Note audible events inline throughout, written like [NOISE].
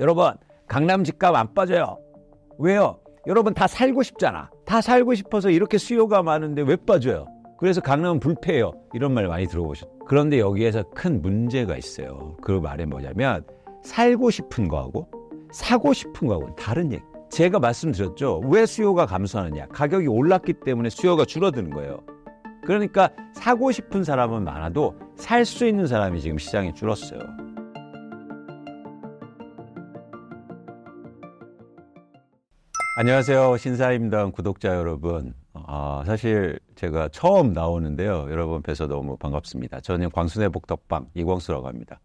여러분 강남 집값 안 빠져요. 왜요? 여러분 다 살고 싶잖아. 다 살고 싶어서 이렇게 수요가 많은데 왜 빠져요? 그래서 강남은 불패해요. 이런 말 많이 들어보셨죠. 그런데 여기에서 큰 문제가 있어요. 그 말이 뭐냐면 살고 싶은 거하고 사고 싶은 거하고 는 다른 얘기. 제가 말씀드렸죠. 왜 수요가 감소하느냐. 가격이 올랐기 때문에 수요가 줄어드는 거예요. 그러니까 사고 싶은 사람은 많아도 살 수 있는 사람이 지금 시장에 줄었어요. 안녕하세요. 신사임당 구독자 여러분. 아, 사실 제가 처음 나오는데요. 여러분 뵈서 너무 반갑습니다. 저는 광순의 복덕방 이광수라고 합니다.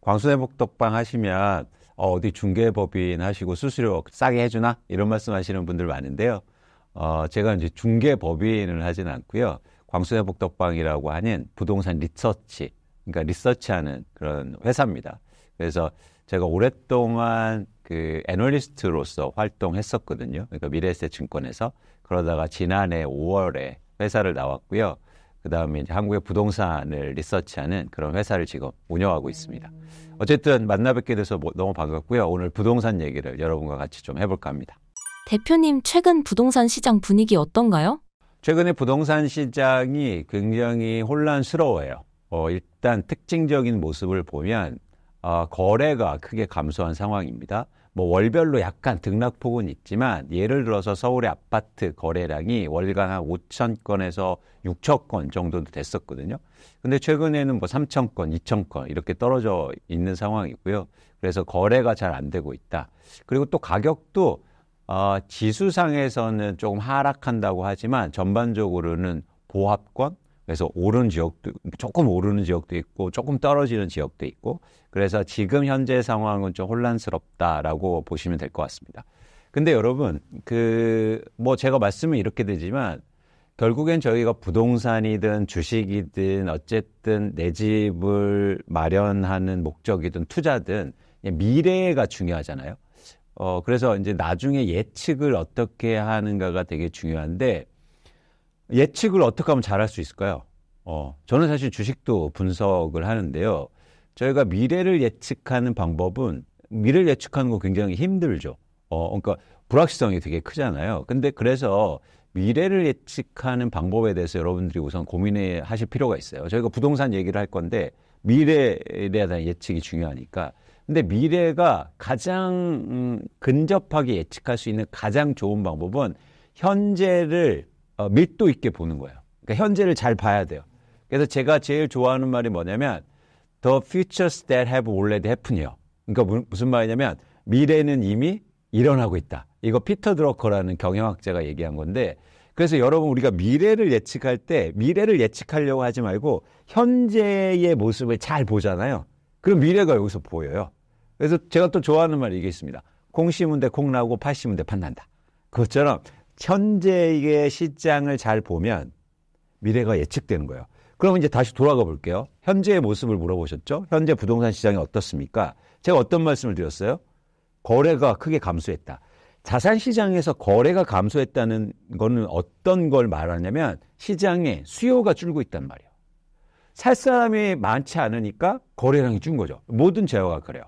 광순의 복덕방 하시면 어, 디 중개법인 하시고 수수료 싸게 해주나 이런 말씀하시는 분들 많은데요. 어, 제가 이제 중개법인을 하진 않고요. 광순의 복덕방이라고 하는 부동산 리서치, 그러니까 리서치하는 그런 회사입니다. 그래서 제가 오랫동안 그 애널리스트로서 활동했었거든요. 그러니까 미래세증권에서 그러다가 지난해 5월에 회사를 나왔고요. 그 다음에 이제 한국의 부동산을 리서치하는 그런 회사를 지금 운영하고 있습니다. 어쨌든 만나 뵙게 돼서 뭐 너무 반갑고요. 오늘 부동산 얘기를 여러분과 같이 좀 해볼까 합니다. 대표님, 최근 부동산 시장 분위기 어떤가요? 최근에 부동산 시장이 굉장히 혼란스러워요. 어, 일단 특징적인 모습을 보면 어, 거래가 크게 감소한 상황입니다. 뭐 월별로 약간 등락폭은 있지만 예를 들어서 서울의 아파트 거래량이 월간 한 5천 건에서 6천 건 정도도 됐었거든요. 근데 최근에는 뭐 3천 건, 2천 건 이렇게 떨어져 있는 상황이고요. 그래서 거래가 잘 안 되고 있다. 그리고 또 가격도 어, 지수상에서는 조금 하락한다고 하지만 전반적으로는 보합권 그래서 오른 지역도 조금 오르는 지역도 있고 조금 떨어지는 지역도 있고 그래서 지금 현재 상황은 좀 혼란스럽다라고 보시면 될 것 같습니다. 근데 여러분 그 뭐 제가 말씀은 이렇게 되지만 결국엔 저희가 부동산이든 주식이든 어쨌든 내 집을 마련하는 목적이든 투자든 미래가 중요하잖아요. 어, 그래서 이제 나중에 예측을 어떻게 하는가가 되게 중요한데 예측을 어떻게 하면 잘할 수 있을까요? 어, 저는 사실 주식도 분석을 하는데요. 저희가 미래를 예측하는 방법은 미래를 예측하는 거 굉장히 힘들죠. 어, 그러니까 불확실성이 되게 크잖아요. 근데 그래서 미래를 예측하는 방법에 대해서 여러분들이 우선 고민해 하실 필요가 있어요. 저희가 부동산 얘기를 할 건데 미래에 대한 예측이 중요하니까. 근데 미래가 가장 음, 근접하게 예측할 수 있는 가장 좋은 방법은 현재를 어, 밀도 있게 보는 거예요. 그러니까 현재를 잘 봐야 돼요. 그래서 제가 제일 좋아하는 말이 뭐냐면 The futures that have already happened이요. 그러니까 무슨 말이냐면 미래는 이미 일어나고 있다. 이거 피터 드러커라는 경영학자가 얘기한 건데 그래서 여러분 우리가 미래를 예측할 때 미래를 예측하려고 하지 말고 현재의 모습을 잘 보잖아요. 그럼 미래가 여기서 보여요. 그래서 제가 또 좋아하는 말이 이게 있습니다. 콩 심은 데콩 나고 팥 심은 데팥 난다. 그것처럼 현재 의 시장을 잘 보면 미래가 예측되는 거예요. 그러면 이제 다시 돌아가 볼게요. 현재의 모습을 물어보셨죠? 현재 부동산 시장이 어떻습니까? 제가 어떤 말씀을 드렸어요? 거래가 크게 감소했다. 자산 시장에서 거래가 감소했다는 거는 어떤 걸 말하냐면 시장의 수요가 줄고 있단 말이에요. 살 사람이 많지 않으니까 거래량이 준 거죠. 모든 재화가 그래요.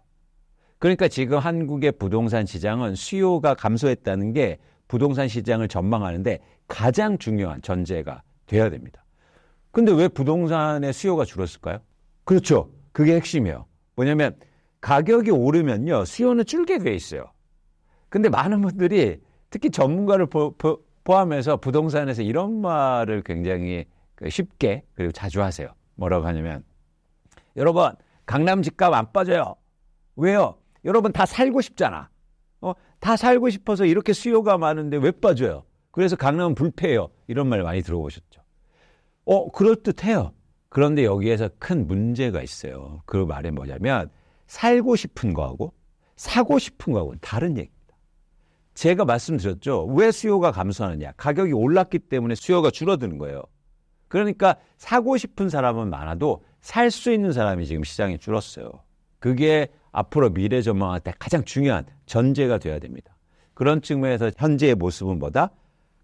그러니까 지금 한국의 부동산 시장은 수요가 감소했다는 게 부동산 시장을 전망하는데 가장 중요한 전제가 돼야 됩니다. 근데 왜 부동산의 수요가 줄었을까요? 그렇죠. 그게 핵심이에요. 뭐냐면 가격이 오르면요. 수요는 줄게 돼 있어요. 근데 많은 분들이 특히 전문가를 포, 포, 포함해서 부동산에서 이런 말을 굉장히 그 쉽게 그리고 자주 하세요. 뭐라고 하냐면 여러분 강남 집값 안 빠져요. 왜요? 여러분 다 살고 싶잖아. 다 살고 싶어서 이렇게 수요가 많은데 왜 빠져요? 그래서 강남은 불패예요. 이런 말 많이 들어보셨죠. 어, 그럴듯해요. 그런데 여기에서 큰 문제가 있어요. 그 말이 뭐냐면 살고 싶은 거하고 사고 싶은 거하고는 다른 얘기입니다. 제가 말씀드렸죠. 왜 수요가 감소하느냐. 가격이 올랐기 때문에 수요가 줄어드는 거예요. 그러니까 사고 싶은 사람은 많아도 살 수 있는 사람이 지금 시장에 줄었어요. 그게 앞으로 미래 전망할 때 가장 중요한 전제가 되어야 됩니다. 그런 측면에서 현재의 모습은 뭐다?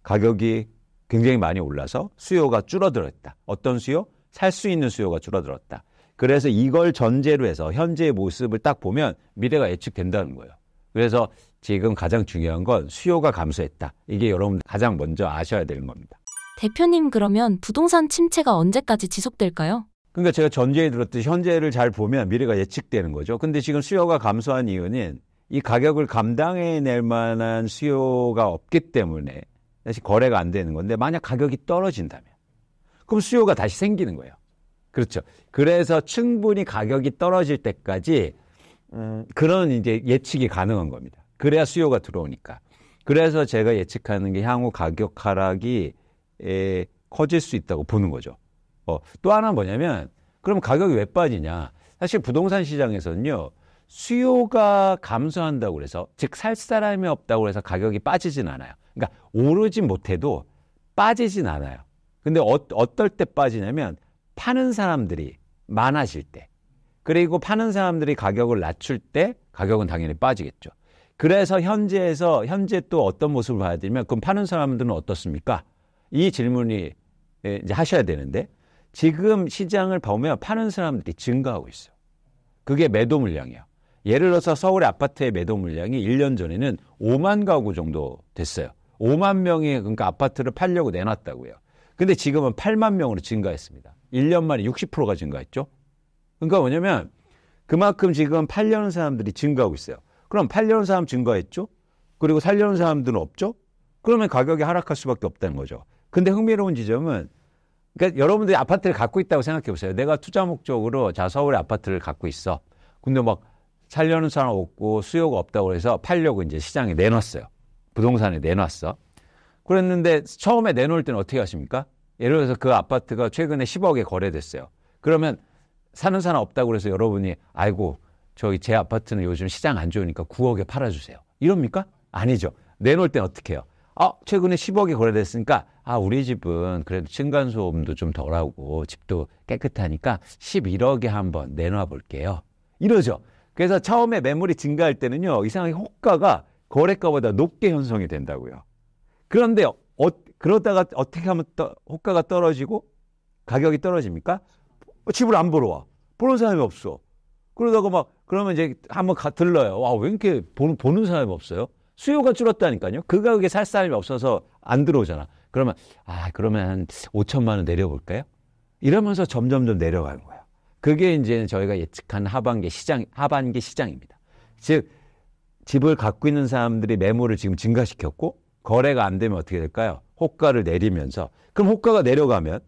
가격이 굉장히 많이 올라서 수요가 줄어들었다. 어떤 수요? 살 수 있는 수요가 줄어들었다. 그래서 이걸 전제로 해서 현재의 모습을 딱 보면 미래가 예측된다는 거예요. 그래서 지금 가장 중요한 건 수요가 감소했다. 이게 여러분 가장 먼저 아셔야 되는 겁니다. 대표님 그러면 부동산 침체가 언제까지 지속될까요? 그러니까 제가 전제에 들었듯이 현재를 잘 보면 미래가 예측되는 거죠. 근데 지금 수요가 감소한 이유는 이 가격을 감당해낼 만한 수요가 없기 때문에 다시 거래가 안 되는 건데 만약 가격이 떨어진다면 그럼 수요가 다시 생기는 거예요. 그렇죠. 그래서 충분히 가격이 떨어질 때까지 음, 그런 이제 예측이 가능한 겁니다. 그래야 수요가 들어오니까. 그래서 제가 예측하는 게 향후 가격 하락이 커질 수 있다고 보는 거죠. 어, 또 하나 뭐냐면 그럼 가격이 왜 빠지냐? 사실 부동산 시장에서는요. 수요가 감소한다고 해서즉 살 사람이 없다고 해서 가격이 빠지진 않아요. 그러니까 오르지 못해도 빠지진 않아요. 근데 어, 어떨 때 빠지냐면 파는 사람들이 많아질 때 그리고 파는 사람들이 가격을 낮출 때 가격은 당연히 빠지겠죠. 그래서 현재에서 현재 또 어떤 모습을 봐야 되면 냐 그럼 파는 사람들은 어떻습니까? 이 질문이 예, 이제 하셔야 되는데 지금 시장을 보면 파는 사람들이 증가하고 있어요. 그게 매도 물량이에요. 예를 들어서 서울의 아파트의 매도 물량이 1년 전에는 5만 가구 정도 됐어요. 5만 명이 그러니까 아파트를 팔려고 내놨다고요. 근데 지금은 8만 명으로 증가했습니다. 1년 만에 60%가 증가했죠. 그러니까 뭐냐면 그만큼 지금 팔려는 사람들이 증가하고 있어요. 그럼 팔려는 사람 증가했죠? 그리고 살려는 사람들은 없죠? 그러면 가격이 하락할 수밖에 없다는 거죠. 근데 흥미로운 지점은 그러니까 여러분들이 아파트를 갖고 있다고 생각해 보세요. 내가 투자 목적으로 자 서울에 아파트를 갖고 있어. 근데 막 살려는 사람 없고 수요가 없다고 해서 팔려고 이제 시장에 내놨어요. 부동산에 내놨어. 그랬는데 처음에 내놓을 때는 어떻게 하십니까? 예를 들어서 그 아파트가 최근에 10억에 거래됐어요. 그러면 사는 사람 없다고 해서 여러분이 아이고 저기 제 아파트는 요즘 시장 안 좋으니까 9억에 팔아주세요. 이럽니까? 아니죠. 내놓을 땐 어떻게 해요? 아, 최근에 10억이 거래됐으니까, 아, 우리 집은 그래도 층간소음도 좀 덜하고, 집도 깨끗하니까 11억에 한번 내놔 볼게요. 이러죠. 그래서 처음에 매물이 증가할 때는요, 이상하게 호가가 거래가보다 높게 형성이 된다고요. 그런데, 어, 그러다가 어떻게 하면 또 호가가 떨어지고, 가격이 떨어집니까? 어, 집을 안 보러 와. 보는 사람이 없어. 그러다가 막, 그러면 이제 한번 가, 들러요. 와, 왜 이렇게 보는, 보는 사람이 없어요? 수요가 줄었다니까요. 그 가격에 살 사람이 없어서 안 들어오잖아. 그러면 아 그러면 한 5천만 원 내려볼까요? 이러면서 점점점 내려가는 거예요. 그게 이제 저희가 예측한 하반기 시장 하반기 시장입니다. 즉 집을 갖고 있는 사람들이 매물을 지금 증가시켰고 거래가 안 되면 어떻게 될까요? 호가를 내리면서 그럼 호가가 내려가면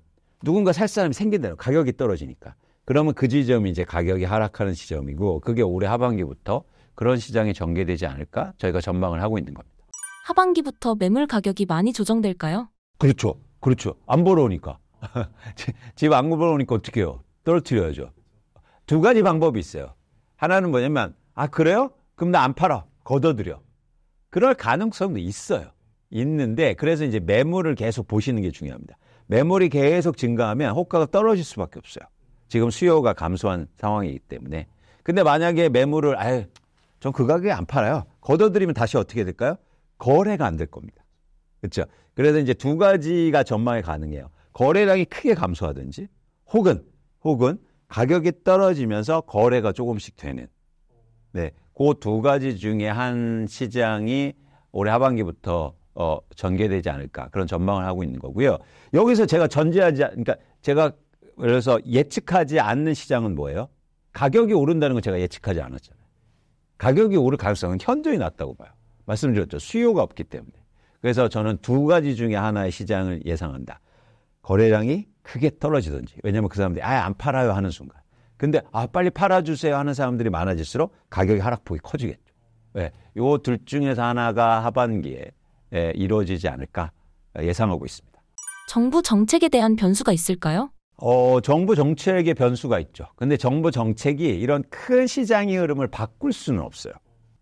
누군가 살 사람이 생긴다는 가격이 떨어지니까 그러면 그 지점이 이제 가격이 하락하는 지점이고 그게 올해 하반기부터 그런 시장이 전개되지 않을까 저희가 전망을 하고 있는 겁니다. 하반기부터 매물 가격이 많이 조정될까요? 그렇죠. 그렇죠. 안 벌어오니까. [LAUGHS] 집안 벌어오니까 어떻게 해요? 떨어뜨려야죠. 두 가지 방법이 있어요. 하나는 뭐냐면, 아, 그래요? 그럼 나 안 팔아. 걷어들여. 그럴 가능성도 있어요. 있는데, 그래서 이제 매물을 계속 보시는 게 중요합니다. 매물이 계속 증가하면 호가가 떨어질 수밖에 없어요. 지금 수요가 감소한 상황이기 때문에. 근데 만약에 매물을, 아유, 전그 가격에 안 팔아요. 걷어들이면 다시 어떻게 될까요? 거래가 안 될 겁니다. 그렇죠? 그래서 이제 두 가지가 전망이 가능해요. 거래량이 크게 감소하든지 혹은 혹은 가격이 떨어지면서 거래가 조금씩 되는 네, 그 두 가지 중에 한 시장이 올해 하반기부터 어, 전개되지 않을까 그런 전망을 하고 있는 거고요. 여기서 제가 전제하지 그러니까 제가 그래서 예측하지 않는 시장은 뭐예요? 가격이 오른다는 건 제가 예측하지 않았죠. 가격이 오를 가능성은 현저히 낮다고 봐요. 말씀드렸죠. 수요가 없기 때문에. 그래서 저는 두 가지 중에 하나의 시장을 예상한다. 거래량이 크게 떨어지든지. 왜냐면 그 사람들이 아예 안 팔아요 하는 순간. 근데 아 빨리 팔아주세요 하는 사람들이 많아질수록 가격의 하락폭이 커지겠죠. 예, 요둘 중에서 하나가 하반기에 예, 이루어지지 않을까 예상하고 있습니다. 정부 정책에 대한 변수가 있을까요? 어, 정부 정책의 변수가 있죠. 근데 정부 정책이 이런 큰 시장의 흐름을 바꿀 수는 없어요.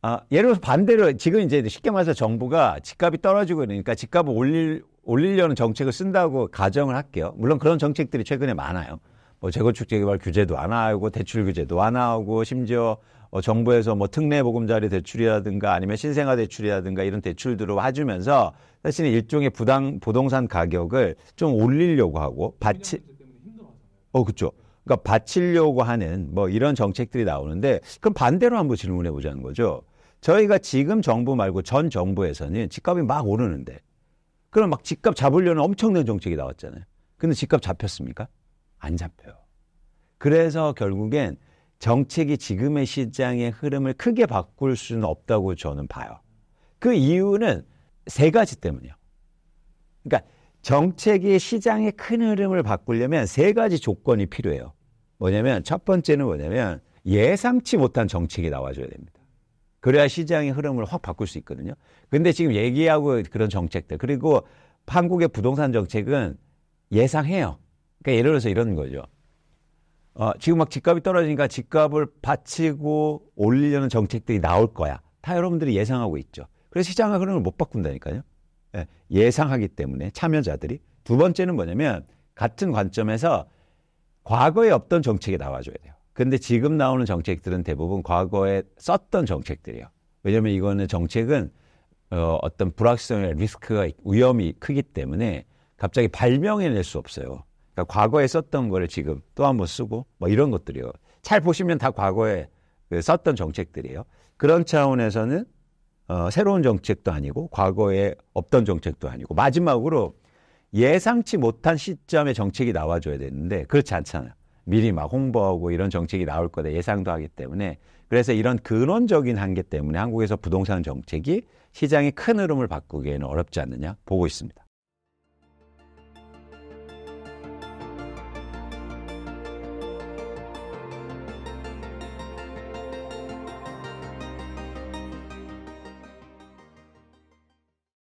아, 예를 들어서 반대로 지금 이제 쉽게 말해서 정부가 집값이 떨어지고 이러니까 집값을 올릴, 올리려는 정책을 쓴다고 가정을 할게요. 물론 그런 정책들이 최근에 많아요. 뭐 재건축 재개발 규제도 안 하고 대출 규제도 안 하고 심지어 어, 정부에서 뭐 특례 보금자리 대출이라든가 아니면 신생아 대출이라든가 이런 대출들을 해주면서 사실은 일종의 부당 부동산 가격을 좀 올리려고 하고 받치 어, 그렇죠. 그러니까 바치려고 하는 뭐 이런 정책들이 나오는데 그럼 반대로 한번 질문해 보자는 거죠. 저희가 지금 정부 말고 전 정부에서는 집값이 막 오르는데 그럼 막 집값 잡으려는 엄청난 정책이 나왔잖아요. 근데 집값 잡혔습니까? 안 잡혀요. 그래서 결국엔 정책이 지금의 시장의 흐름을 크게 바꿀 수는 없다고 저는 봐요. 그 이유는 세 가지 때문이요. 에 그러니까 정책이 시장의 큰 흐름을 바꾸려면 세 가지 조건이 필요해요. 뭐냐면 첫 번째는 뭐냐면 예상치 못한 정책이 나와줘야 됩니다. 그래야 시장의 흐름을 확 바꿀 수 있거든요. 근데 지금 얘기하고 그런 정책들 그리고 한국의 부동산 정책은 예상해요. 그러니까 예를 들어서 이런 거죠. 어, 지금 막 집값이 떨어지니까 집값을 받치고 올리려는 정책들이 나올 거야. 다 여러분들이 예상하고 있죠. 그래서 시장의 흐름을 못 바꾼다니까요. 예, 예상하기 때문에 참여자들이 두 번째는 뭐냐면 같은 관점에서 과거에 없던 정책이 나와줘야 돼요. 근데 지금 나오는 정책들은 대부분 과거에 썼던 정책들이에요. 왜냐하면 이거는 정책은 어, 어떤 불확실성의 리스크가 위험이 크기 때문에 갑자기 발명해낼 수 없어요. 그러니까 과거에 썼던 거를 지금 또한번 쓰고 뭐 이런 것들이요. 잘 보시면 다 과거에 그 썼던 정책들이에요. 그런 차원에서는 어, 새로운 정책도 아니고 과거에 없던 정책도 아니고 마지막으로 예상치 못한 시점에 정책이 나와줘야 되는데 그렇지 않잖아요. 미리 막 홍보하고 이런 정책이 나올 거다 예상도 하기 때문에 그래서 이런 근원적인 한계 때문에 한국에서 부동산 정책이 시장의 큰 흐름을 바꾸기에는 어렵지 않느냐 보고 있습니다.